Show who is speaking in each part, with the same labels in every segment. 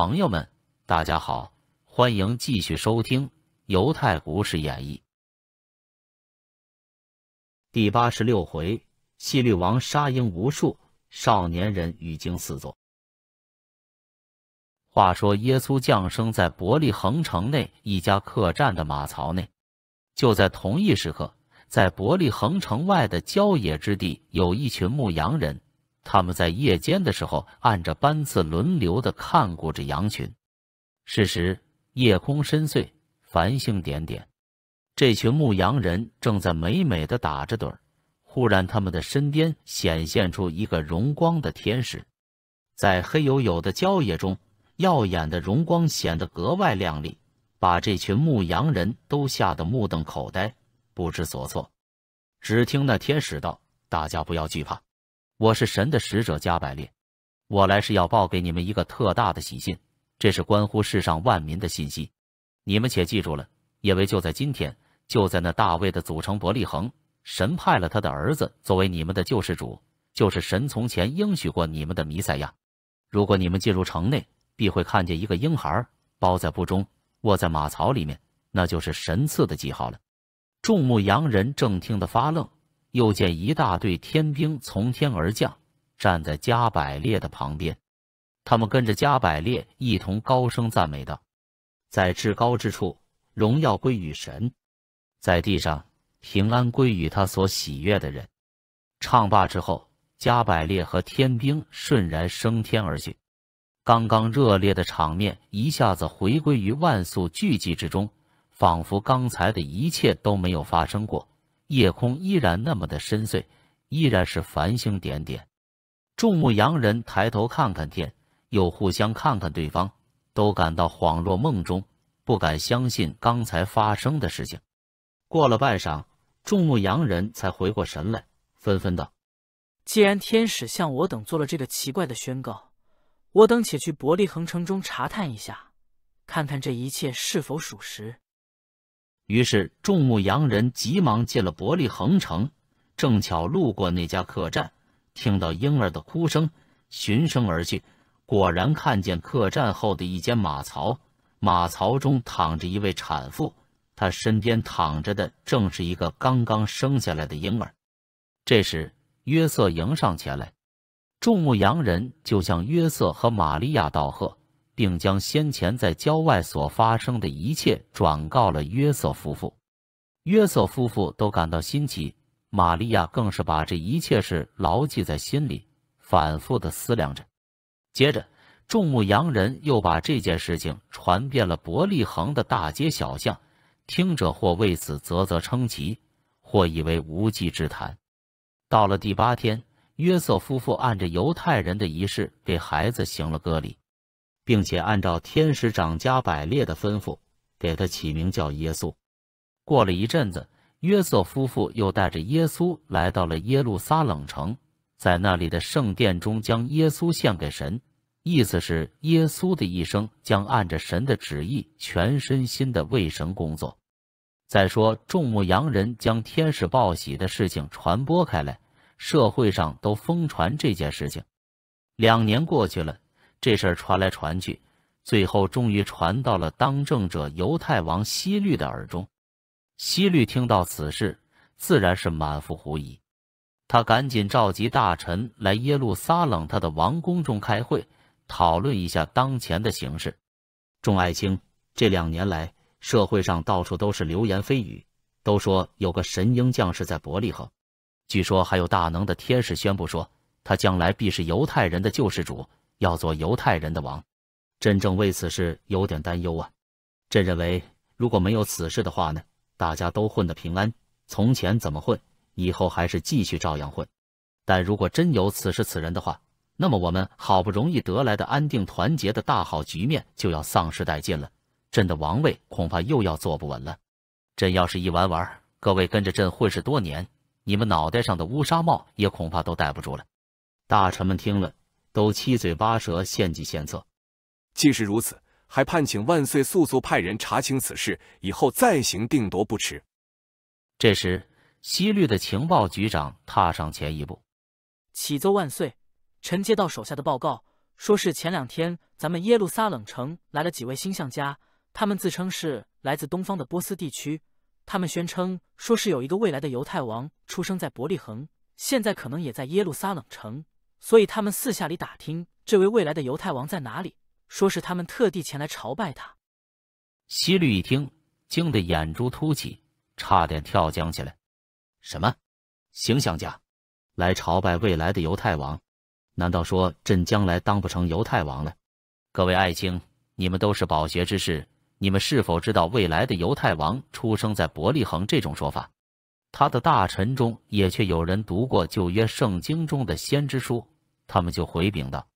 Speaker 1: 朋友们，大家好，欢迎继续收听《犹太故事演义》第八十六回：希律王杀婴无数，少年人语惊四座。话说耶稣降生在伯利恒城内一家客栈的马槽内，就在同一时刻，在伯利恒城外的郊野之地，有一群牧羊人。他们在夜间的时候，按着班次轮流的看顾着羊群。是时，夜空深邃，繁星点点。这群牧羊人正在美美的打着盹儿，忽然，他们的身边显现出一个荣光的天使。在黑黝黝的郊野中，耀眼的荣光显得格外亮丽，把这群牧羊人都吓得目瞪口呆，不知所措。只听那天使道：“大家不要惧怕。”我是神的使者加百列，我来是要报给你们一个特大的喜信，这是关乎世上万民的信息。你们且记住了，因为就在今天，就在那大卫的祖城伯利恒，神派了他的儿子作为你们的救世主，就是神从前应许过你们的弥赛亚。如果你们进入城内，必会看见一个婴孩包在布中，卧在马槽里面，那就是神赐的记号了。众牧羊人正听得发愣。又见一大队天兵从天而降，站在加百列的旁边。他们跟着加百列一同高声赞美道：“在至高之处，荣耀归于神；在地上，平安归于他所喜悦的人。”唱罢之后，加百列和天兵瞬然升天而去。刚刚热烈的场面一下子回归于万速聚集之中，仿佛刚才的一切都没有发生过。夜空依然那么的深邃，依然是繁星点点。众牧羊人抬头看看天，又互相看看对方，都感到恍若梦中，不敢相信刚才发生的事情。过了半晌，众牧羊人才回过神来，纷纷道：“既然天使向我等做了这个奇怪的宣告，我等且去伯利恒城中查探一下，看看这一切是否属实。”于是，众牧羊人急忙进了伯利恒城，正巧路过那家客栈，听到婴儿的哭声，循声而去，果然看见客栈后的一间马槽，马槽中躺着一位产妇，她身边躺着的正是一个刚刚生下来的婴儿。这时，约瑟迎上前来，众牧羊人就向约瑟和玛利亚道贺。并将先前在郊外所发生的一切转告了约瑟夫妇，约瑟夫妇都感到新奇，玛利亚更是把这一切事牢记在心里，反复的思量着。接着，众牧羊人又把这件事情传遍了伯利恒的大街小巷，听者或为此啧啧称奇，或以为无稽之谈。到了第八天，约瑟夫妇按着犹太人的仪式给孩子行了割礼。并且按照天使长加百列的吩咐，给他起名叫耶稣。过了一阵子，约瑟夫妇又带着耶稣来到了耶路撒冷城，在那里的圣殿中将耶稣献给神，意思是耶稣的一生将按着神的旨意，全身心的为神工作。再说，众牧羊人将天使报喜的事情传播开来，社会上都疯传这件事情。两年过去了。这事儿传来传去，最后终于传到了当政者犹太王希律的耳中。希律听到此事，自然是满腹狐疑。他赶紧召集大臣来耶路撒冷他的王宫中开会，讨论一下当前的形势。众爱卿，这两年来，社会上到处都是流言蜚语，都说有个神鹰将士在伯利恒。据说还有大能的天使宣布说，他将来必是犹太人的救世主。要做犹太人的王，真正为此事有点担忧啊。朕认为，如果没有此事的话呢，大家都混得平安，从前怎么混，以后还是继续照样混。但如果真有此事此人的话，那么我们好不容易得来的安定团结的大好局面就要丧失殆尽了。朕的王位恐怕又要坐不稳了。朕要是一玩玩，各位跟着朕混世多年，你们脑袋上的乌纱帽也恐怕都戴不住了。大臣们听了。都七嘴八舌献计献策。既是如此，还盼请万岁速速派人查清此事，以后再行定夺不迟。这时，西律的情报局长踏上前一步，启奏万岁：臣接到手下的报告，说是前两天咱们耶路撒冷城来了几位星象家，他们自称是来自东方的波斯地区，他们宣称说是有一个未来的犹太王出生在伯利恒，现在可能也在耶路撒冷城。所以他们四下里打听这位未来的犹太王在哪里，说是他们特地前来朝拜他。西律一听，惊得眼珠凸起，差点跳江起来。什么？形象家来朝拜未来的犹太王？难道说朕将来当不成犹太王了？各位爱卿，你们都是饱学之士，你们是否知道未来的犹太王出生在伯利恒这种说法？他的大臣中也却有人读过《旧约》圣经中的先知书，他们就回禀道：“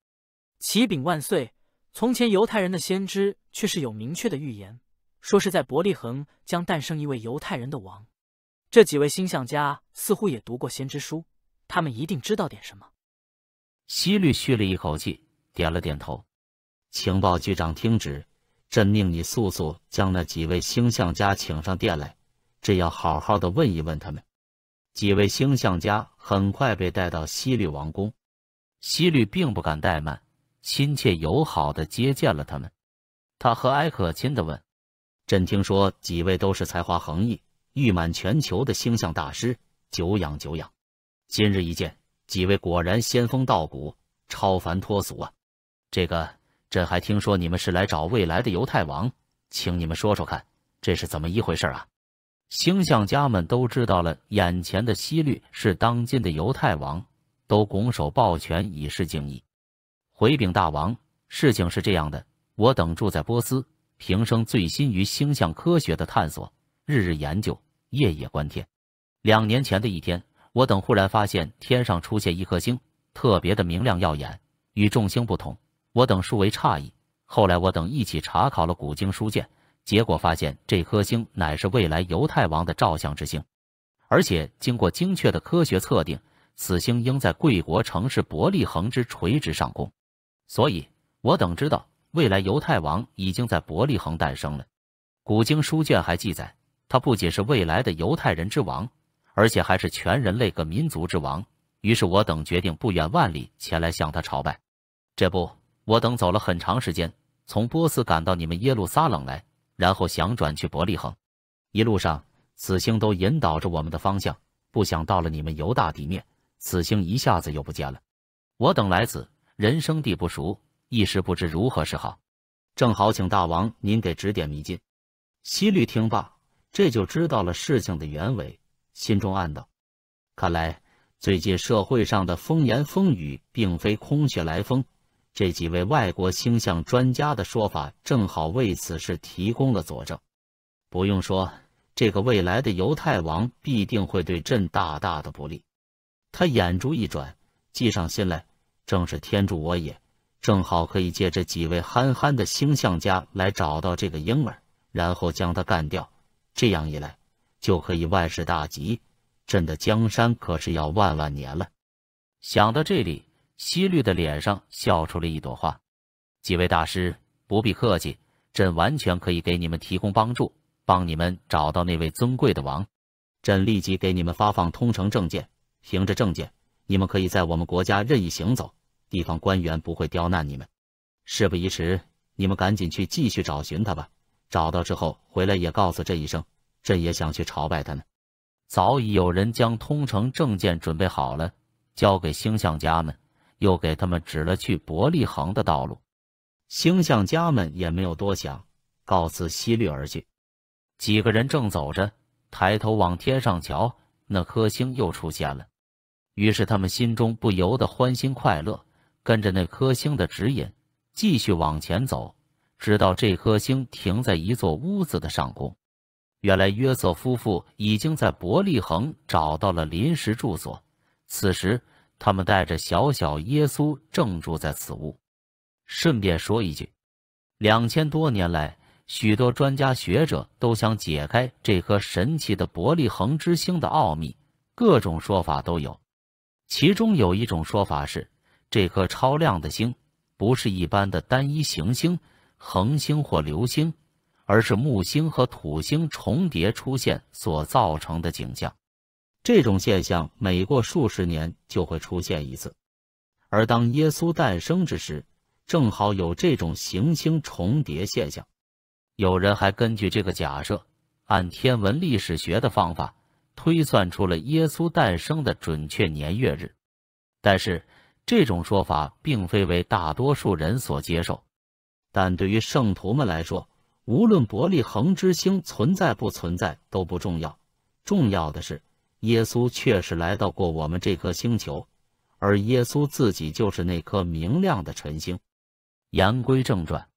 Speaker 1: 启禀万岁，从前犹太人的先知却是有明确的预言，说是在伯利恒将诞生一位犹太人的王。”这几位星象家似乎也读过先知书，他们一定知道点什么。希律吁了一口气，点了点头。情报局长听旨，朕命你速速将那几位星象家请上殿来。朕要好好的问一问他们。几位星象家很快被带到西律王宫，西律并不敢怠慢，亲切友好的接见了他们。他和蔼可亲的问：“朕听说几位都是才华横溢、誉满全球的星象大师，久仰久仰。今日一见，几位果然仙风道骨、超凡脱俗啊！这个，朕还听说你们是来找未来的犹太王，请你们说说看，这是怎么一回事啊？”星象家们都知道了，眼前的希律是当今的犹太王，都拱手抱拳以示敬意。回禀大王，事情是这样的：我等住在波斯，平生醉心于星象科学的探索，日日研究，夜夜观天。两年前的一天，我等忽然发现天上出现一颗星，特别的明亮耀眼，与众星不同。我等殊为诧异。后来，我等一起查考了古经书卷。结果发现这颗星乃是未来犹太王的照相之星，而且经过精确的科学测定，此星应在贵国城市伯利恒之垂直上空，所以我等知道未来犹太王已经在伯利恒诞生了。古经书卷还记载，他不仅是未来的犹太人之王，而且还是全人类各民族之王。于是我等决定不远万里前来向他朝拜。这不，我等走了很长时间，从波斯赶到你们耶路撒冷来。然后想转去伯利恒，一路上此星都引导着我们的方向，不想到了你们犹大地面，此星一下子又不见了。我等来此人生地不熟，一时不知如何是好，正好请大王您给指点迷津。西律听罢，这就知道了事情的原委，心中暗道：看来最近社会上的风言风语并非空穴来风。这几位外国星象专家的说法，正好为此事提供了佐证。不用说，这个未来的犹太王必定会对朕大大的不利。他眼珠一转，计上心来，正是天助我也，正好可以借这几位憨憨的星象家来找到这个婴儿，然后将他干掉。这样一来，就可以万事大吉，朕的江山可是要万万年了。想到这里。西律的脸上笑出了一朵花。几位大师不必客气，朕完全可以给你们提供帮助，帮你们找到那位尊贵的王。朕立即给你们发放通城证件，凭着证件，你们可以在我们国家任意行走，地方官员不会刁难你们。事不宜迟，你们赶紧去继续找寻他吧。找到之后回来也告诉朕一声，朕也想去朝拜他呢。早已有人将通城证件准备好了，交给星象家们。又给他们指了去伯利恒的道路，星象家们也没有多想，告辞西掠而去。几个人正走着，抬头往天上瞧，那颗星又出现了，于是他们心中不由得欢欣快乐，跟着那颗星的指引继续往前走，直到这颗星停在一座屋子的上空。原来约瑟夫妇已经在伯利恒找到了临时住所，此时。他们带着小小耶稣正住在此屋。顺便说一句，两千多年来，许多专家学者都想解开这颗神奇的伯利恒之星的奥秘，各种说法都有。其中有一种说法是，这颗超亮的星不是一般的单一行星、恒星或流星，而是木星和土星重叠出现所造成的景象。这种现象每过数十年就会出现一次，而当耶稣诞生之时，正好有这种行星重叠现象。有人还根据这个假设，按天文历史学的方法推算出了耶稣诞生的准确年月日。但是，这种说法并非为大多数人所接受。但对于圣徒们来说，无论伯利恒之星存在不存在都不重要，重要的是。耶稣确实来到过我们这颗星球，而耶稣自己就是那颗明亮的晨星。言归正传，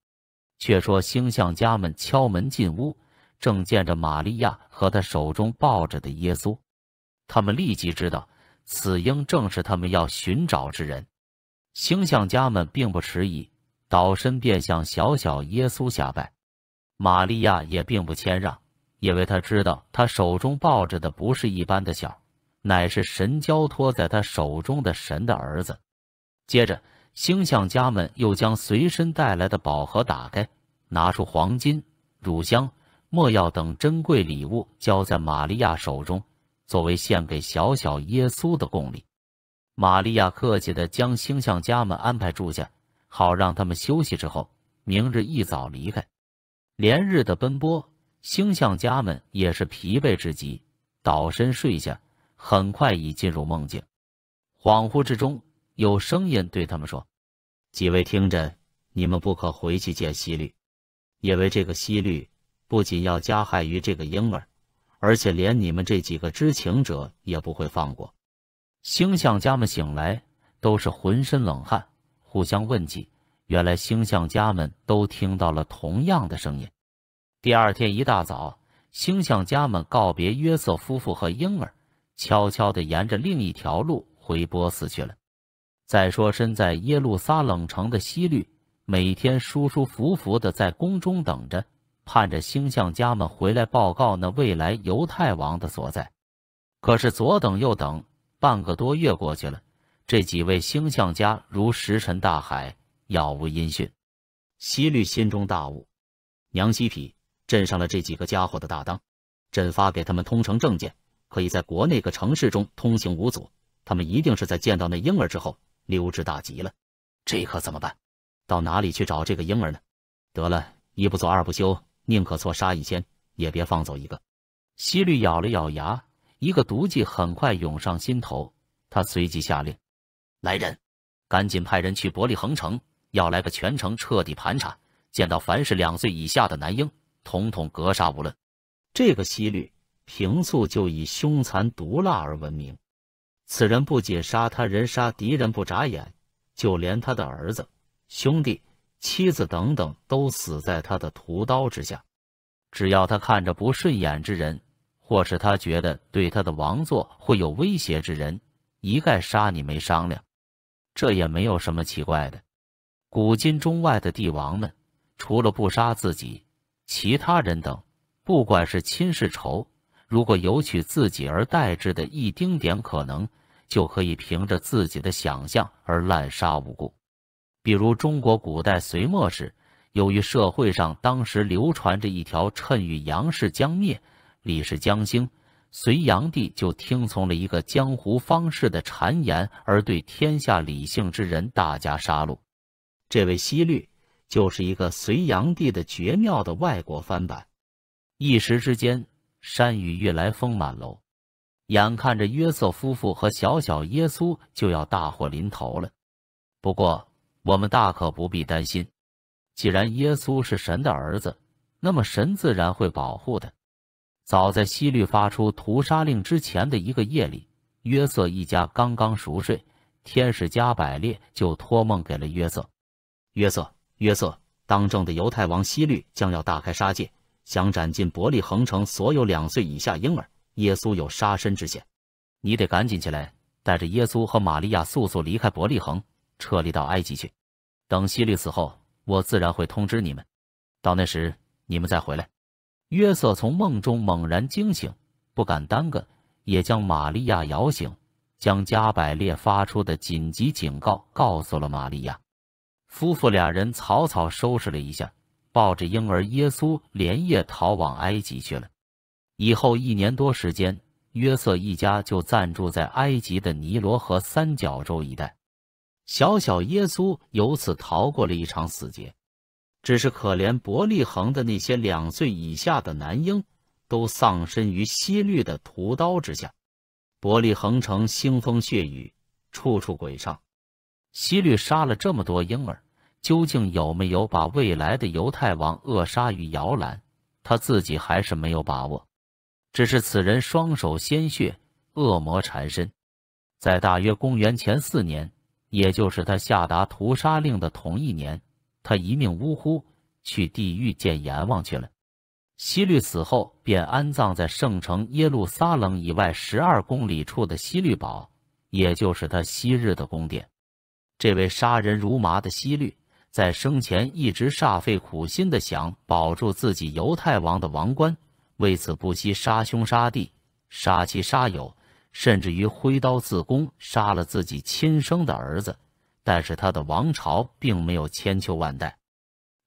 Speaker 1: 却说星象家们敲门进屋，正见着玛利亚和她手中抱着的耶稣，他们立即知道此婴正是他们要寻找之人。星象家们并不迟疑，倒身便向小小耶稣下拜，玛利亚也并不谦让。因为他知道，他手中抱着的不是一般的小，乃是神交托在他手中的神的儿子。接着，星象家们又将随身带来的宝盒打开，拿出黄金、乳香、墨药等珍贵礼物，交在玛利亚手中，作为献给小小耶稣的贡礼。玛利亚客气地将星象家们安排住下，好让他们休息之后，明日一早离开。连日的奔波。星象家们也是疲惫至极，倒身睡下，很快已进入梦境。恍惚之中，有声音对他们说：“几位听着，你们不可回去见西律，因为这个西律不仅要加害于这个婴儿，而且连你们这几个知情者也不会放过。”星象家们醒来，都是浑身冷汗，互相问起，原来星象家们都听到了同样的声音。第二天一大早，星象家们告别约瑟夫妇和婴儿，悄悄地沿着另一条路回波斯去了。再说，身在耶路撒冷城的希律，每天舒舒服服地在宫中等着，盼着星象家们回来报告那未来犹太王的所在。可是，左等右等，半个多月过去了，这几位星象家如石沉大海，杳无音讯。希律心中大悟：娘西皮！镇上了这几个家伙的大当，朕发给他们通城证件，可以在国内各城市中通行无阻。他们一定是在见到那婴儿之后溜之大吉了，这可怎么办？到哪里去找这个婴儿呢？得了一不做二不休，宁可错杀一千，也别放走一个。西律咬了咬牙，一个毒计很快涌上心头。他随即下令：“来人，赶紧派人去伯利恒城，要来个全城彻底盘查，见到凡是两岁以下的男婴。”统统格杀无论，这个西律平素就以凶残毒辣而闻名。此人不仅杀他人、杀敌人不眨眼，就连他的儿子、兄弟、妻子等等都死在他的屠刀之下。只要他看着不顺眼之人，或是他觉得对他的王座会有威胁之人，一概杀你没商量。这也没有什么奇怪的。古今中外的帝王们，除了不杀自己。其他人等，不管是亲是仇，如果有取自己而代之的一丁点可能，就可以凭着自己的想象而滥杀无辜。比如中国古代隋末时，由于社会上当时流传着一条趁与杨氏将灭，李氏将兴，隋炀帝就听从了一个江湖方士的谗言而对天下理性之人大加杀戮。这位西律。就是一个隋炀帝的绝妙的外国翻版，一时之间，山雨欲来风满楼，眼看着约瑟夫妇和小小耶稣就要大祸临头了。不过，我们大可不必担心，既然耶稣是神的儿子，那么神自然会保护的。早在西律发出屠杀令之前的一个夜里，约瑟一家刚刚熟睡，天使加百列就托梦给了约瑟，约瑟。约瑟，当政的犹太王希律将要大开杀戒，想斩尽伯利恒城所有两岁以下婴儿。耶稣有杀身之险，你得赶紧起来，带着耶稣和玛利亚速速离开伯利恒，撤离到埃及去。等希律死后，我自然会通知你们，到那时你们再回来。约瑟从梦中猛然惊醒，不敢耽搁，也将玛利亚摇醒，将加百列发出的紧急警告告诉了玛利亚。夫妇俩人草草收拾了一下，抱着婴儿耶稣连夜逃往埃及去了。以后一年多时间，约瑟一家就暂住在埃及的尼罗河三角洲一带。小小耶稣由此逃过了一场死劫，只是可怜伯利恒的那些两岁以下的男婴都丧身于希律的屠刀之下，伯利恒城腥风血雨，处处鬼唱。希律杀了这么多婴儿。究竟有没有把未来的犹太王扼杀于摇篮？他自己还是没有把握。只是此人双手鲜血，恶魔缠身。在大约公元前四年，也就是他下达屠杀令的同一年，他一命呜呼，去地狱见阎王去了。希律死后，便安葬在圣城耶路撒冷以外十二公里处的希律堡，也就是他昔日的宫殿。这位杀人如麻的希律。在生前一直煞费苦心的想保住自己犹太王的王冠，为此不惜杀兄杀弟、杀妻杀友，甚至于挥刀自宫，杀了自己亲生的儿子。但是他的王朝并没有千秋万代。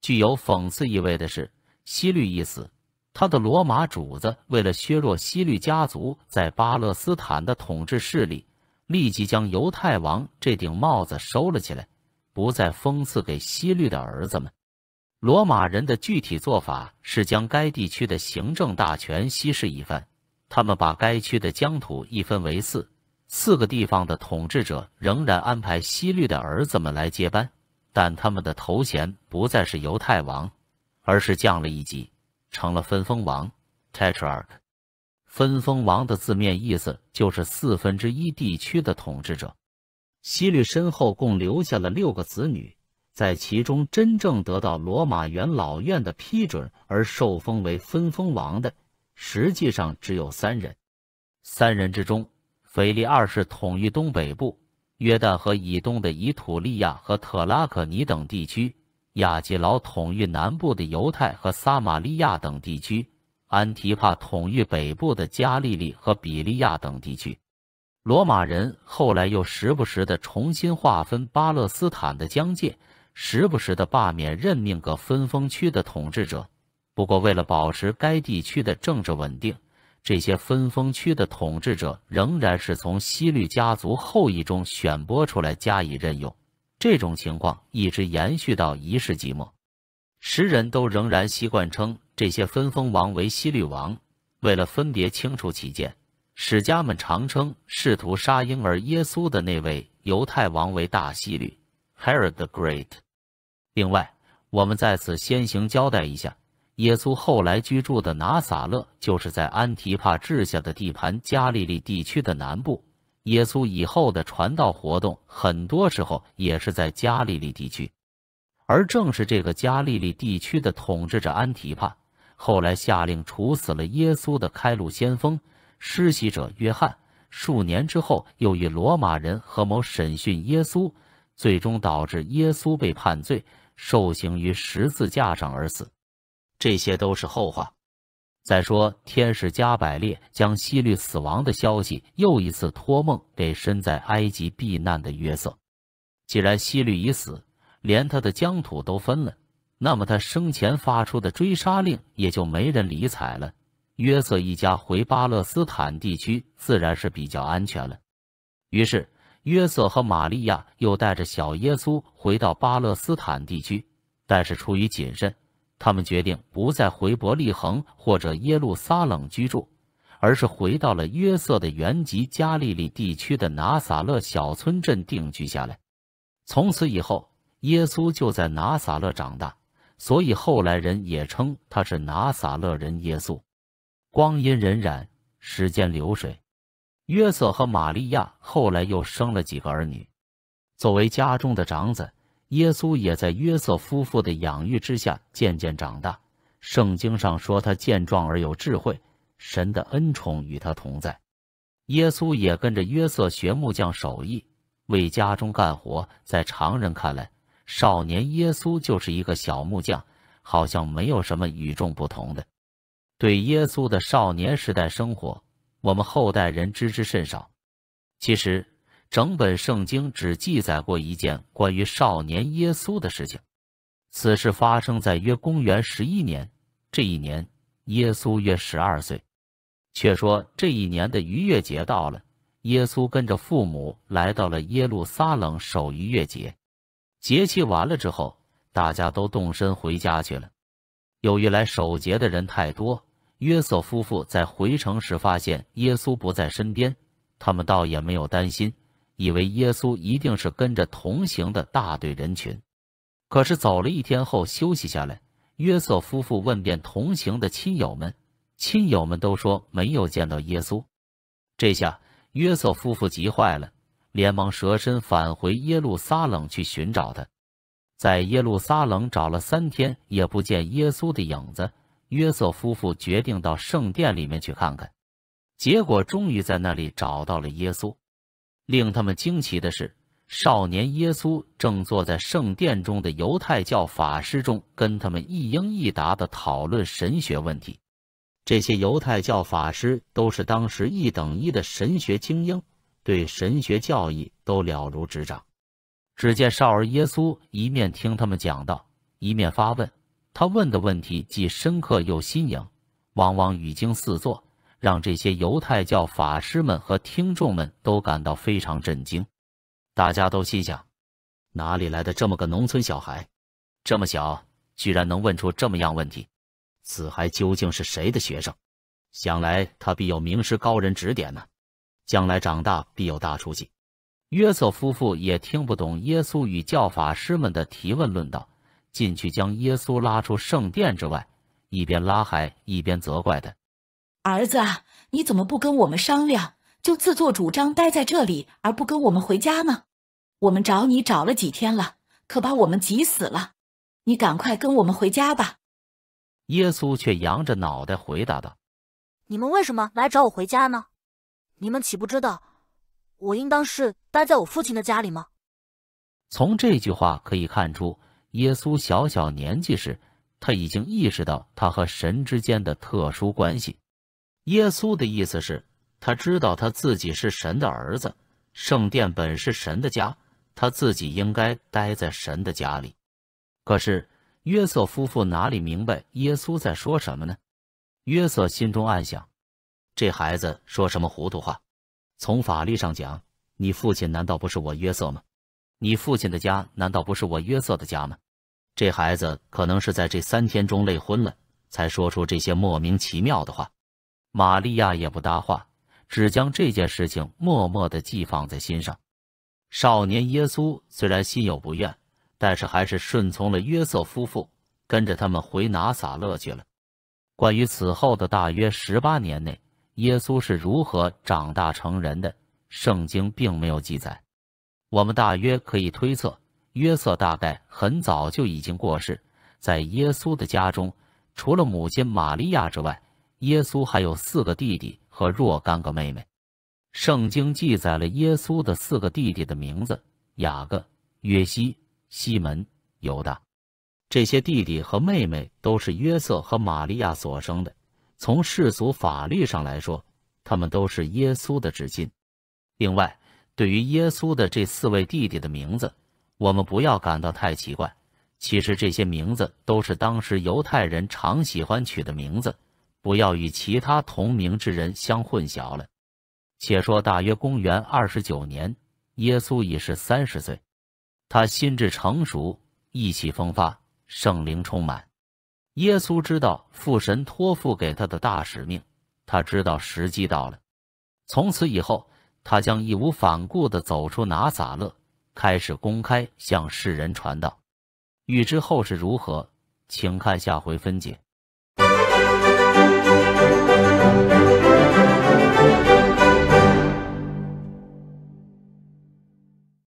Speaker 1: 具有讽刺意味的是，西律一死，他的罗马主子为了削弱西律家族在巴勒斯坦的统治势力，立即将犹太王这顶帽子收了起来。不再封赐给西律的儿子们。罗马人的具体做法是将该地区的行政大权稀释一番。他们把该区的疆土一分为四，四个地方的统治者仍然安排西律的儿子们来接班，但他们的头衔不再是犹太王，而是降了一级，成了分封王 （Tetrarch）。分封王的字面意思就是四分之一地区的统治者。西律身后共留下了六个子女，在其中真正得到罗马元老院的批准而受封为分封王的，实际上只有三人。三人之中，腓力二世统御东北部约旦河以东的以土利亚和特拉克尼等地区；亚基劳统御南部的犹太和撒玛利亚等地区；安提帕统御北部的加利利和比利亚等地区。罗马人后来又时不时的重新划分巴勒斯坦的疆界，时不时的罢免、任命各分封区的统治者。不过，为了保持该地区的政治稳定，这些分封区的统治者仍然是从西律家族后裔中选拨出来加以任用。这种情况一直延续到一世纪末，时人都仍然习惯称这些分封王为西律王。为了分别清楚起见。史家们常称试图杀婴儿耶稣的那位犹太王为大希律 （Herod the Great）。另外，我们在此先行交代一下：耶稣后来居住的拿撒勒，就是在安提帕治下的地盘——加利利地区的南部。耶稣以后的传道活动，很多时候也是在加利利地区。而正是这个加利利地区的统治者安提帕，后来下令处死了耶稣的开路先锋。施洗者约翰，数年之后又与罗马人合谋审讯耶稣，最终导致耶稣被判罪，受刑于十字架上而死。这些都是后话。再说，天使加百列将希律死亡的消息又一次托梦给身在埃及避难的约瑟。既然希律已死，连他的疆土都分了，那么他生前发出的追杀令也就没人理睬了。约瑟一家回巴勒斯坦地区，自然是比较安全了。于是，约瑟和玛利亚又带着小耶稣回到巴勒斯坦地区。但是出于谨慎，他们决定不再回伯利恒或者耶路撒冷居住，而是回到了约瑟的原籍加利利地区的拿撒勒小村镇定居下来。从此以后，耶稣就在拿撒勒长大，所以后来人也称他是拿撒勒人耶稣。光阴荏苒，时间流水。约瑟和玛利亚后来又生了几个儿女。作为家中的长子，耶稣也在约瑟夫妇的养育之下渐渐长大。圣经上说他健壮而有智慧，神的恩宠与他同在。耶稣也跟着约瑟学木匠手艺，为家中干活。在常人看来，少年耶稣就是一个小木匠，好像没有什么与众不同的。对耶稣的少年时代生活，我们后代人知之甚少。其实，整本圣经只记载过一件关于少年耶稣的事情。此事发生在约公元十一年，这一年耶稣约十二岁。却说这一年的逾越节到了，耶稣跟着父母来到了耶路撒冷守逾越节。节气完了之后，大家都动身回家去了。由于来守节的人太多。约瑟夫妇在回城时发现耶稣不在身边，他们倒也没有担心，以为耶稣一定是跟着同行的大队人群。可是走了一天后休息下来，约瑟夫妇问遍同行的亲友们，亲友们都说没有见到耶稣。这下约瑟夫妇急坏了，连忙蛇身返回耶路撒冷去寻找他。在耶路撒冷找了三天，也不见耶稣的影子。约瑟夫妇决定到圣殿里面去看看，结果终于在那里找到了耶稣。令他们惊奇的是，少年耶稣正坐在圣殿中的犹太教法师中，跟他们一应一答的讨论神学问题。这些犹太教法师都是当时一等一的神学精英，对神学教义都了如指掌。只见少儿耶稣一面听他们讲道，一面发问。他问的问题既深刻又新颖，往往语惊四座，让这些犹太教法师们和听众们都感到非常震惊。大家都心想：哪里来的这么个农村小孩，这么小居然能问出这么样问题？此孩究竟是谁的学生？想来他必有名师高人指点呢，将来长大必有大出息。约瑟夫妇也听不懂耶稣与教法师们的提问论道。进去将耶稣拉出圣殿之外，一边拉还一边责怪的：“儿子，你怎么不跟我们商量，就自作主张待在这里，而不跟我们回家呢？我们找你找了几天了，可把我们急死了！你赶快跟我们回家吧。”耶稣却扬着脑袋回答道：“你们为什么来找我回家呢？你们岂不知道我应当是待在我父亲的家里吗？”从这句话可以看出。耶稣小小年纪时，他已经意识到他和神之间的特殊关系。耶稣的意思是他知道他自己是神的儿子，圣殿本是神的家，他自己应该待在神的家里。可是约瑟夫妇哪里明白耶稣在说什么呢？约瑟心中暗想：这孩子说什么糊涂话？从法律上讲，你父亲难道不是我约瑟吗？你父亲的家难道不是我约瑟的家吗？这孩子可能是在这三天中累昏了，才说出这些莫名其妙的话。玛利亚也不搭话，只将这件事情默默地寄放在心上。少年耶稣虽然心有不愿，但是还是顺从了约瑟夫妇，跟着他们回拿撒勒去了。关于此后的大约十八年内，耶稣是如何长大成人的，圣经并没有记载。我们大约可以推测，约瑟大概很早就已经过世。在耶稣的家中，除了母亲玛利亚之外，耶稣还有四个弟弟和若干个妹妹。圣经记载了耶稣的四个弟弟的名字：雅各、约西、西门、犹大。这些弟弟和妹妹都是约瑟和玛利亚所生的。从世俗法律上来说，他们都是耶稣的至亲。另外，对于耶稣的这四位弟弟的名字，我们不要感到太奇怪。其实这些名字都是当时犹太人常喜欢取的名字，不要与其他同名之人相混淆了。且说，大约公元二十九年，耶稣已是三十岁，他心智成熟，意气风发，圣灵充满。耶稣知道父神托付给他的大使命，他知道时机到了。从此以后。他将义无反顾地走出拿撒勒，开始公开向世人传道。欲知后事如何，请看下回分解。